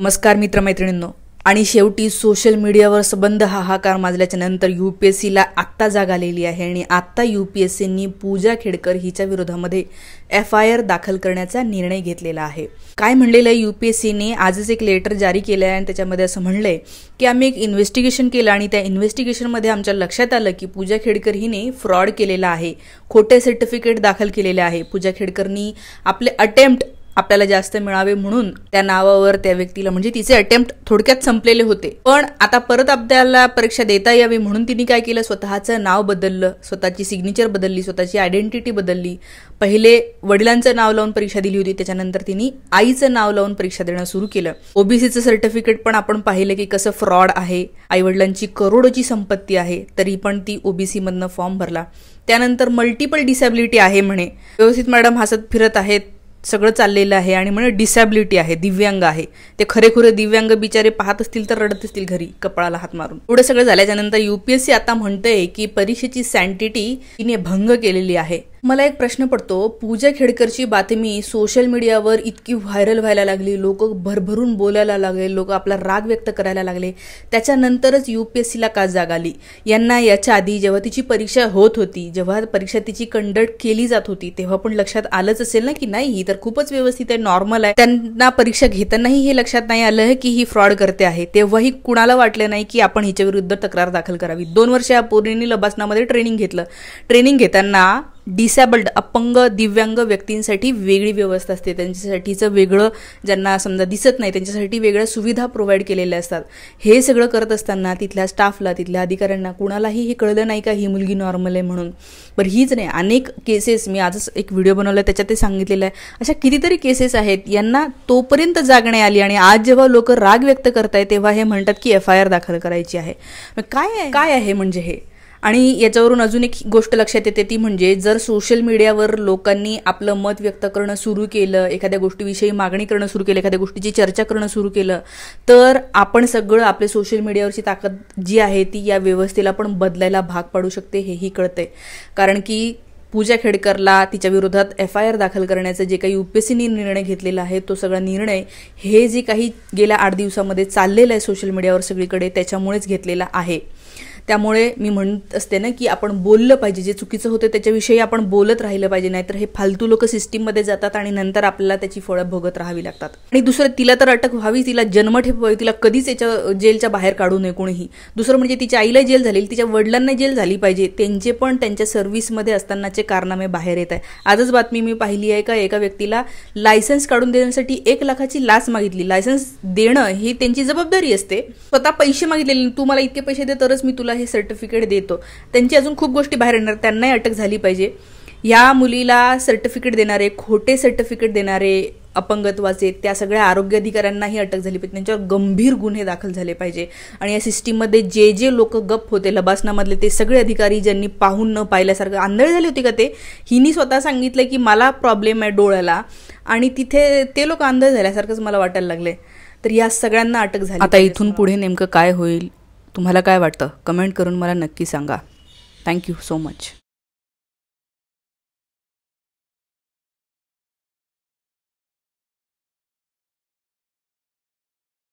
नमस्कार मित्रमैत्रिणींनो आणि शेवटी सोशल मीडियावर संबंध हाहाकार माजल्याच्या नंतर यू पी एस सीला आत्ता जाग आलेली आहे आणि आत्ता यू पी एस सीनी पूजा खेडकर हिच्या विरोधामध्ये एफ आय आर दाखल करण्याचा निर्णय घेतलेला आहे काय म्हणलेलं आहे यू पी एस सीने आजच एक लेटर जारी केलं आहे आणि त्याच्यामध्ये असं म्हणलंय की आम्ही एक इन्व्हेस्टिगेशन केलं आणि त्या इन्व्हेस्टिगेशनमध्ये आमच्या लक्षात आलं की पूजा खेडकर हिने फ्रॉड केलेला आहे खोटे सर्टिफिकेट दाखल केलेले आहे पूजा खेडकरनी आपले अटेम्प्ट आपल्याला जास्त मिळावे म्हणून त्या नावावर त्या व्यक्तीला म्हणजे तिचे अटेम्प्ट थोडक्यात संपलेले होते पण आता परत आपल्याला परीक्षा देता यावी म्हणून तिने काय केलं स्वतःचं नाव बदललं स्वतःची सिग्नेचर बदलली स्वतःची आयडेंटिटी बदलली पहिले वडिलांचं नाव लावून परीक्षा दिली होती त्याच्यानंतर तिने आईचं नाव लावून परीक्षा देणं सुरू केलं ओबीसीचं सर्टिफिकेट पण आपण पाहिलं की कसं फ्रॉड आहे आईवडिलांची करोडोची संपत्ती आहे तरी पण ती ओबीसी मधनं फॉर्म भरला त्यानंतर मल्टिपल डिसॅबिलिटी आहे म्हणे व्यवस्थित मॅडम हसत फिरत आहेत सगळं चाललेलं आहे आणि म्हणजे डिसॅबिलिटी आहे दिव्यांग आहे ते खरेखुरे दिव्यांग बिचारे पाहत असतील तर रडत असतील घरी कपाळाला हात मारून एवढं सगळं झाल्याच्यानंतर युपीएससी आता म्हणतंय की परीक्षेची सॅन्टिटी तिने भंग केलेली आहे मला एक प्रश्न पडतो पूजा खेडकरची बातमी सोशल मीडियावर इतकी व्हायरल व्हायला लागली लोक भरभरून बोलायला लागले लोक आपला राग व्यक्त करायला लागले त्याच्यानंतरच सीला का जाग आली यांना याच्या आधी जेव्हा तिची परीक्षा होत होती जेव्हा परीक्षा तिची कंडक्ट केली जात होती तेव्हा पण लक्षात आलंच असेल ना की नाही ही तर खूपच व्यवस्थित आहे नॉर्मल आहे त्यांना परीक्षा घेतानाही हे लक्षात नाही आलं की ही फ्रॉड करते आहे तेव्हाही कुणाला वाटलं नाही की आपण हिच्या विरुद्ध तक्रार दाखल करावी दोन वर्ष या पूर्णिनी लबासनामध्ये ट्रेनिंग घेतलं ट्रेनिंग घेताना डिसेबल्ड अपंग दिव्यांग व्यक्तींसाठी वेगळी व्यवस्था असते त्यांच्यासाठीचं वेगळं ज्यांना समजा दिसत नाही त्यांच्यासाठी वेगळ्या सुविधा प्रोव्हाइड केलेल्या असतात हे सगळं करत असताना तिथल्या स्टाफला तिथल्या अधिकाऱ्यांना कुणालाही हे कळलं नाही का ही मुलगी नॉर्मल आहे म्हणून पण हीच नाही अनेक केसेस मी आजच एक व्हिडिओ बनवला त्याच्यात ते सांगितलेलं आहे अशा कितीतरी केसेस आहेत यांना तोपर्यंत जागणे आली आणि आज जेव्हा लोक राग व्यक्त आहेत तेव्हा हे म्हणतात की एफ आय आर दाखल करायची आहे मग काय काय आहे म्हणजे हे आणि याच्यावरून अजून एक गोष्ट लक्षात येते ती म्हणजे जर सोशल मीडियावर लोकांनी आपलं मत व्यक्त करणं सुरू केलं एखाद्या गोष्टीविषयी मागणी करणं सुरू केलं एखाद्या गोष्टीची चर्चा करणं सुरू केलं तर आपण सगळं आपल्या सोशल मीडियावरची ताकद जी आहे ती या व्यवस्थेला पण बदलायला भाग पाडू शकते हेही कळतंय कारण की पूजा खेडकरला तिच्या विरोधात एफ आय आर दाखल करण्याचं जे काही युपीएससीने निर्णय घेतलेला आहे तो सगळा निर्णय हे जे काही गेल्या आठ दिवसामध्ये चाललेलं आहे सोशल मीडियावर सगळीकडे त्याच्यामुळेच घेतलेला आहे त्यामुळे मी म्हणत असते ना की आपण बोललं पाहिजे जे चुकीचं होतं त्याच्याविषयी आपण बोलत राहिलं पाहिजे नाहीतर हे फालतू लोक सिस्टीममध्ये जातात आणि नंतर आपल्याला त्याची फळं भोगत राहावी लागतात आणि दुसरं तिला तर अटक व्हावी तिला जन्म ठेवावी तिला कधीच याच्या जेलच्या बाहेर काढू नये कोणीही दुसरं म्हणजे तिच्या आईला जेल झाली तिच्या वडिलांना जेल झाली पाहिजे त्यांचे पण त्यांच्या सर्व्हिसमध्ये असतानाचे कारनामे बाहेर येत आहे आजच बातमी मी पाहिली आहे का एका व्यक्तीला लायसन्स काढून देण्यासाठी एक लाखाची लाच मागितली लायसन्स देणं ही त्यांची जबाबदारी असते स्वतः पैसे मागितलेले तू मला इतके पैसे दे तरच मी तुला हे सर्टिफिकेट देतो त्यांची अजून खूप गोष्टी बाहेर येणार त्यांनाही अटक झाली पाहिजे या मुलीला सर्टिफिकेट देणारे खोटे सर्टिफिकेट देणारे अपंगत्वाचे त्या सगळ्या आरोग्य अधिकाऱ्यांनाही अटक झाली पाहिजे त्यांच्यावर गंभीर गुन्हे दाखल झाले पाहिजे आणि या सिस्टीममध्ये जे जे लोक गप होते लबासनामधले ते सगळे अधिकारी ज्यांनी पाहून न पाहिल्यासारखं आंधळे झाली होती का ते हिनी स्वतः सांगितलं की मला प्रॉब्लेम आहे डोळ्याला आणि तिथे ते लोक आंधळ झाल्यासारखंच मला वाटायला लागले तर या सगळ्यांना अटक झाली आता इथून पुढे नेमकं काय होईल तुम्हाला काय वाटतं कमेंट करून मला नक्की सांगा थँक्यू सो मच